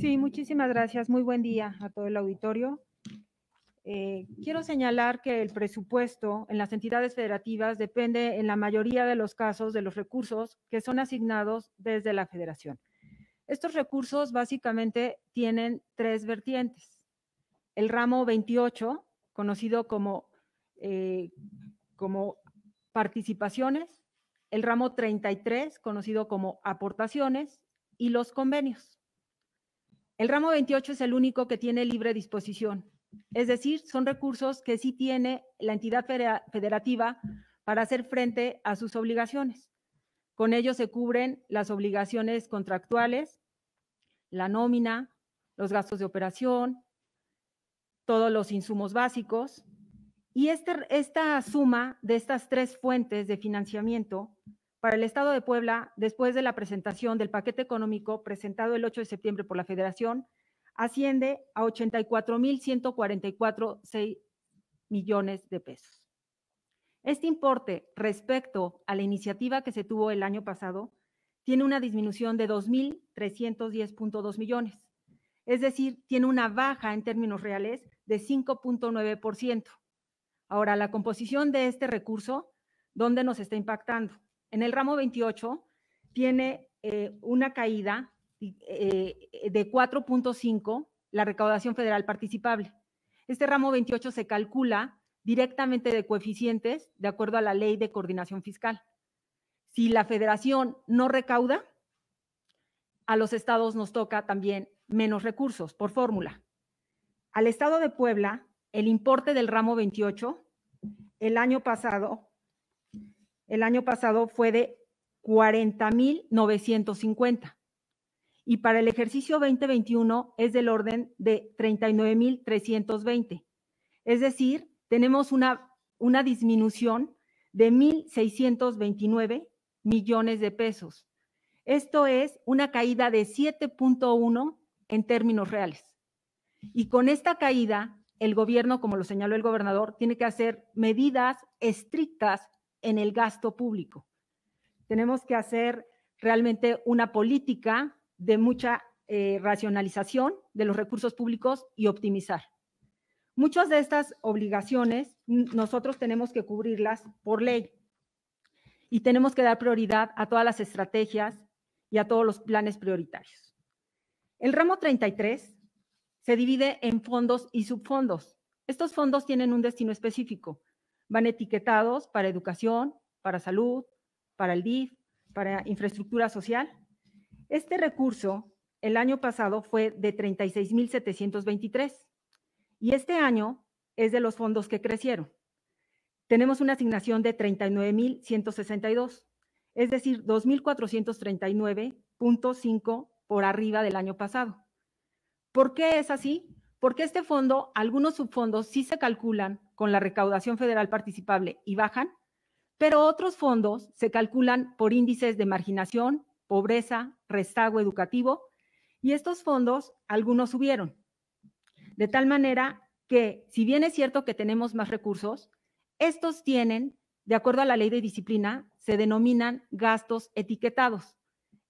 Sí, muchísimas gracias. Muy buen día a todo el auditorio. Eh, quiero señalar que el presupuesto en las entidades federativas depende en la mayoría de los casos de los recursos que son asignados desde la federación. Estos recursos básicamente tienen tres vertientes. El ramo 28, conocido como, eh, como participaciones, el ramo 33, conocido como aportaciones, y los convenios. El ramo 28 es el único que tiene libre disposición, es decir, son recursos que sí tiene la entidad federativa para hacer frente a sus obligaciones. Con ellos se cubren las obligaciones contractuales, la nómina, los gastos de operación, todos los insumos básicos. Y este, esta suma de estas tres fuentes de financiamiento para el Estado de Puebla, después de la presentación del paquete económico presentado el 8 de septiembre por la Federación, asciende a 84.144.6 millones de pesos. Este importe respecto a la iniciativa que se tuvo el año pasado tiene una disminución de 2.310.2 millones, es decir, tiene una baja en términos reales de 5.9%. Ahora, la composición de este recurso, ¿dónde nos está impactando? en el ramo 28 tiene eh, una caída eh, eh, de 4.5 la recaudación federal participable. Este ramo 28 se calcula directamente de coeficientes de acuerdo a la ley de coordinación fiscal. Si la federación no recauda, a los estados nos toca también menos recursos por fórmula. Al estado de Puebla, el importe del ramo 28 el año pasado el año pasado fue de 40.950 y para el ejercicio 2021 es del orden de 39.320. Es decir, tenemos una, una disminución de 1.629 millones de pesos. Esto es una caída de 7.1 en términos reales. Y con esta caída, el gobierno, como lo señaló el gobernador, tiene que hacer medidas estrictas en el gasto público. Tenemos que hacer realmente una política de mucha eh, racionalización de los recursos públicos y optimizar. Muchas de estas obligaciones nosotros tenemos que cubrirlas por ley y tenemos que dar prioridad a todas las estrategias y a todos los planes prioritarios. El ramo 33 se divide en fondos y subfondos. Estos fondos tienen un destino específico van etiquetados para educación, para salud, para el DIF, para infraestructura social. Este recurso el año pasado fue de 36.723 y este año es de los fondos que crecieron. Tenemos una asignación de 39.162, es decir, 2.439.5 por arriba del año pasado. ¿Por qué es así? porque este fondo, algunos subfondos sí se calculan con la recaudación federal participable y bajan, pero otros fondos se calculan por índices de marginación, pobreza, restago educativo, y estos fondos algunos subieron. De tal manera que, si bien es cierto que tenemos más recursos, estos tienen, de acuerdo a la ley de disciplina, se denominan gastos etiquetados.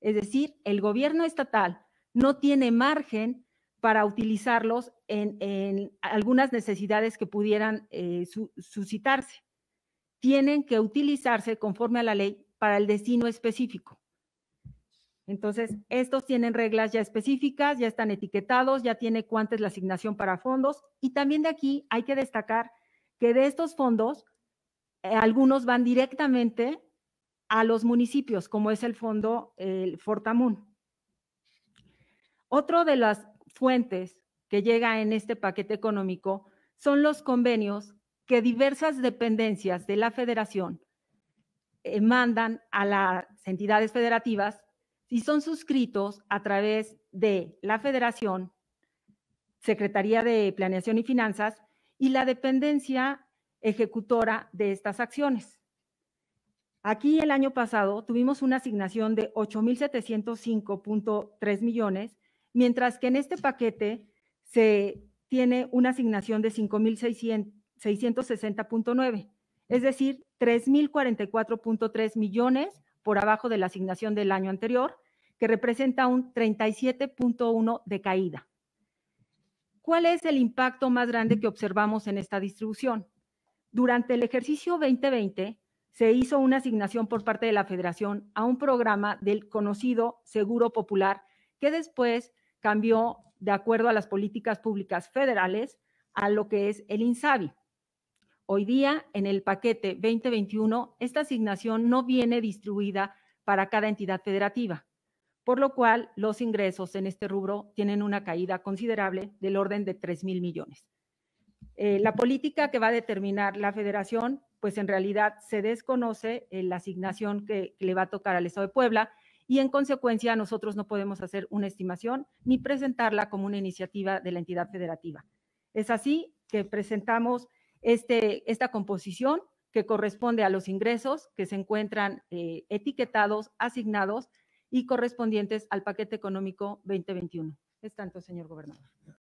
Es decir, el gobierno estatal no tiene margen para utilizarlos en, algunas necesidades que pudieran eh, suscitarse. Tienen que utilizarse conforme a la ley para el destino específico. Entonces, estos tienen reglas ya específicas, ya están etiquetados, ya tiene cuánta es la asignación para fondos. Y también de aquí hay que destacar que de estos fondos, eh, algunos van directamente a los municipios, como es el fondo el Fortamun. Otro de las fuentes que llega en este paquete económico son los convenios que diversas dependencias de la federación eh, mandan a las entidades federativas y son suscritos a través de la federación, Secretaría de Planeación y Finanzas y la dependencia ejecutora de estas acciones. Aquí el año pasado tuvimos una asignación de 8.705.3 millones mientras que en este paquete se tiene una asignación de 5.660.9, es decir, 3.044.3 millones por abajo de la asignación del año anterior, que representa un 37.1 de caída. ¿Cuál es el impacto más grande que observamos en esta distribución? Durante el ejercicio 2020 se hizo una asignación por parte de la Federación a un programa del conocido Seguro Popular, que después cambió de acuerdo a las políticas públicas federales a lo que es el INSABI. Hoy día, en el paquete 2021, esta asignación no viene distribuida para cada entidad federativa, por lo cual los ingresos en este rubro tienen una caída considerable del orden de 3 mil millones. Eh, la política que va a determinar la federación, pues en realidad se desconoce eh, la asignación que le va a tocar al Estado de Puebla y en consecuencia nosotros no podemos hacer una estimación ni presentarla como una iniciativa de la entidad federativa. Es así que presentamos este, esta composición que corresponde a los ingresos que se encuentran eh, etiquetados, asignados y correspondientes al paquete económico 2021. Es tanto, señor gobernador.